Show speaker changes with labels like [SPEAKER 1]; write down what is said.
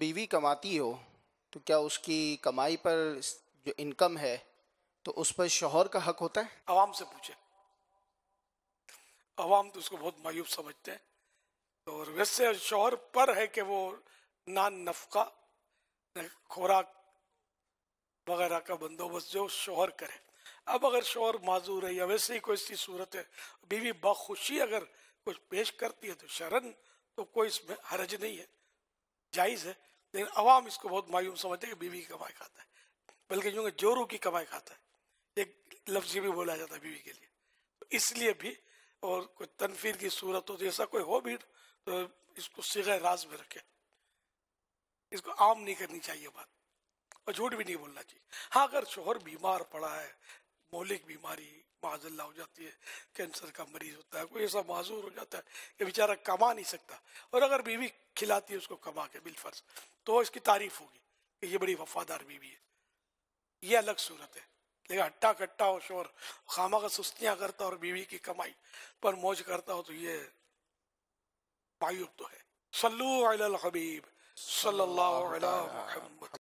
[SPEAKER 1] बीवी कमाती हो तो क्या उसकी कमाई पर जो इनकम है तो उस पर शोहर का हक होता है आवाम से पूछे आवाम
[SPEAKER 2] तो उसको बहुत मायूब समझते हैं तो और वैसे शोहर पर है कि वो नान नफका खुराक वगैरह का बंदोबस्त जो शोहर करे अब अगर शोहर माजूर है या वैसे ही कोई सी सूरत है बीवी बखुशी अगर कुछ पेश करती है तो शरण तो कोई इसमें हरज नहीं है जायज़ है लेकिन अवाम इसको बहुत मायूम समझते हैं कि बीवी की कमाई खाता है बल्कि जो जोरू की कमाई खाता है एक लफ्ज भी बोला जाता है बीवी के लिए तो इसलिए भी और कोई तनफीर की सूरत हो तो ऐसा कोई हो भी तो इसको सिगे राज में रखे इसको आम नहीं करनी चाहिए बात और झूठ भी नहीं बोलना चाहिए हाँ अगर शोहर बीमार पड़ा है मौलिक बीमारी माजल्ला हो जाती है कैंसर का मरीज होता है कोई ऐसा माजूर हो जाता है कि बेचारा कमा नहीं सकता और अगर बीवी खिलाती है उसको कमा के बिलफर्ज तो इसकी तारीफ होगी कि ये बड़ी वफादार बीवी है ये अलग सूरत है लेकिन हट्टा कट्टा हो शोर खामा का सुस्तियाँ करता और बीवी की कमाई पर मौज करता हो तो ये मायूब तो है सल्लू अल हबीब सल्लल्लाहु